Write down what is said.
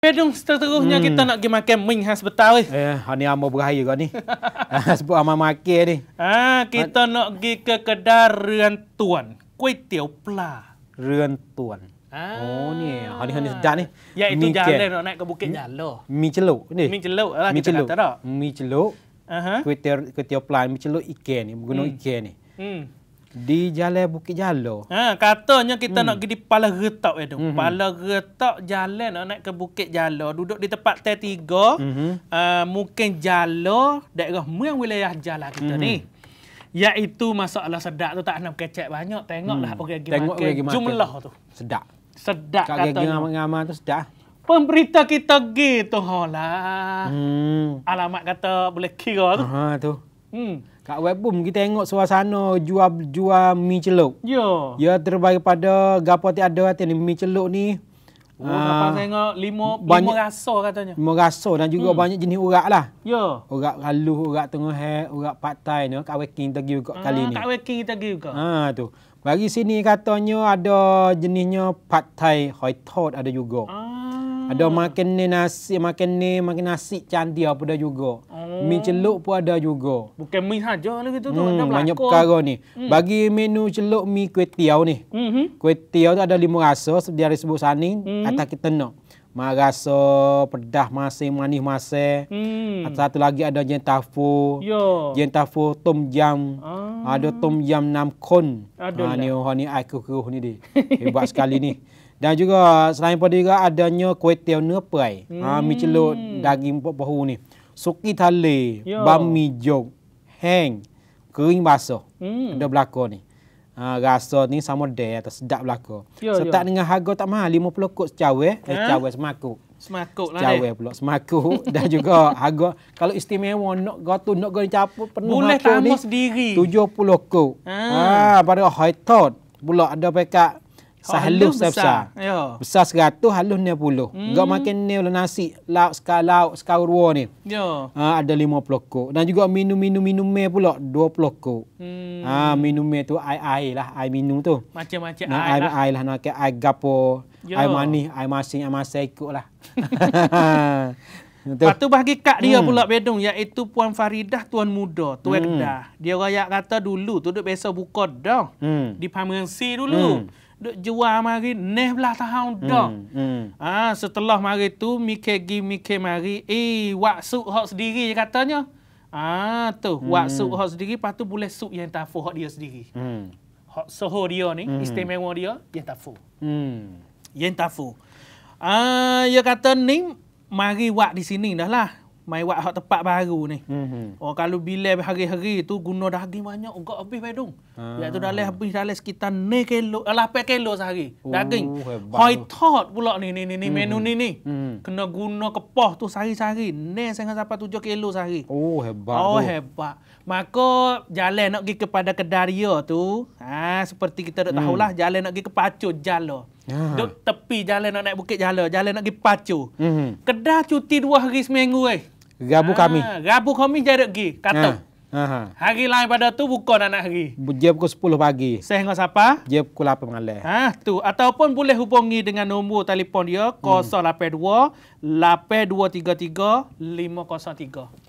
Pedung seterusnya hmm. kita nak pergi makan Ming khas Betawi. Eh, ini ah, amal berakhir kau ni. Ah, sebut amal makan ni. Ah, kita nak pergi ke kedai Ruan Tuan. Kuih Tiau Pla. Ruan Tuan. Ah. Oh ni, hani hani sedap ni. Ya itu Mie jalan nak naik ke bukit Mie? jalan. Mi celuk ni. Mi celuk lah kita celuk. kata tak. Mi celuk. Kuih -huh. Kuih Tiau Pla, mi celuk ikan ni. Gunung hmm. ikan ni. Hmm. Di jalan Bukit Jalo. Ha, katanya kita hmm. nak pergi Pala Retak itu. Mm -hmm. Pala Retak jalan nak naik ke Bukit Jalo. Duduk di tempat T3. Mm -hmm. uh, ah, mungkin Jalo daerah yang wilayah Jala kita mm -hmm. ni. Mhm. Iaitu masalah sedap tu tak nak kecek banyak. Tengoklah hmm. orang Tengok makan. Jumlah tu. Sedak. Sedak. Kak katanya. Kalau orang ngamal tu sedak. Pemberita kita gitu. Oh, lah. hmm. Alamat kata boleh kira tu. Aha, tu. Hmm. Kat webboom kita tengok suasana jual-jual mi celup. Ya. Yeah. Ya terbaik pada gapo ti ada hati ni mi celup ni. Oh, uh, ah, apa tengok lima banyak, lima rasa katanya. Lima rasa dan juga hmm. banyak jenis urat lah. Ya. Yeah. Urat halu, urat tengah hai, urat patai ni. Kat weking kita pergi juga ah, kali ni. Kat weking kita pergi juga. Ha tu. Bagi sini katanya ada jenisnya patai, hoi tot ada juga. Ah. Ada makan ni nasi, makan ni makan nasi candi apa dah juga. Oh. Mi celuk pun ada juga. Bukan mi saja lah gitu hmm, tu. Ada banyak perkara ni. Hmm. Bagi menu celuk mi kuih tiaw ni. Mm -hmm. Kuih tiaw tu ada lima rasa. Dia ada sebut sana. -hmm. Atas kita nak. Ma rasa pedah masih manis masih. Hmm. Atas satu lagi ada jen tafu. Yo. Jen tom jam. Ah. Ada tom jam enam kon. Ha, ni, ni, aku ni dia. Hebat sekali ni. Dan juga selain pada juga adanya kuetiau nepai. Hmm. Ha, mi celup daging pok bahu ni. Suki thale, bami jog, heng, kering basah. Hmm. Ada belakang ni. Ha, rasa ni sama deh atau sedap belakang. setak so, dengan harga tak mahal, lima puluh kot secawe. Eh, ha? secawe semakuk. Semakuk lah ni. Eh. pula. Semakuk. Dan juga harga. Kalau istimewa nak gatu, nak gatu capur penuh Boleh tambah sendiri. Tujuh puluh kot. Ha. ha. pada high thought pula ada pekat Sehalus besar. besar. Ya. Besar seratus, halus ni puluh. Hmm. Gak makan ni oleh nasi, lauk, sekal, lauk, sekal ruwa ni. Ya. Ha, ada lima puluh kok. Dan juga minum, minum, minum me pula, dua puluh kok. Hmm. Ha, minum me tu air, air lah, air minum tu. Macam-macam nah, air, lah. Air lah, nak air gapo, ya. air manis, air masing, air masing ikut lah. Lepas tu bagi kak dia hmm. pula bedung iaitu Puan Faridah Tuan Muda, Tuan hmm. Dah. Dia rakyat kata dulu tu duduk biasa buka dah. Hmm. Di Pamengsi dulu. Hmm duk jual mari neh belah tahun hmm, dah. Hmm. Ah ha, setelah mari tu mikir gi mikir mari eh wak suk hak sendiri katanya. Ah ha, tu hmm. suk hak sendiri lepas tu boleh suk yang tafu hak dia sendiri. Hmm. Hak soho dia ni hmm. istimewa dia yang tafu. Hmm. Yang tafu. Ah ha, dia kata ni mari wak di sini dah lah mai buat hak tempat baru ni. Mm-hmm. Oh kalau bila hari-hari tu guna daging banyak enggak habis bae ah. Ya tu dah leh habis dah sekitar 9 kilo, 8 eh, lah, kilo sehari oh, daging. Hoi tot pula ni ni ni mm-hmm. menu ni ni. Mm-hmm. Kena guna kepoh tu sehari-hari, 9 sampai sampai 7 kilo sehari. Oh hebat. Oh tu. hebat. Maka jalan nak pergi kepada Kedaria tu, ha seperti kita dah hmm. tahulah mm. jalan nak pergi ke Pacu Jalo. Duk tepi jalan nak naik bukit jala, jalan nak pergi pacu. Mm-hmm. Kedah cuti dua hari seminggu eh. Rabu ha, kami. Rabu ah, kami jarak pergi, kata. Ha. Aha. Hari lain pada tu buka nak nak hari. Dia pukul 10 pagi. Saya dengan siapa? Dia pukul 8 malam. Ha, tu. Ataupun boleh hubungi dengan nombor telefon dia 082 8233 503.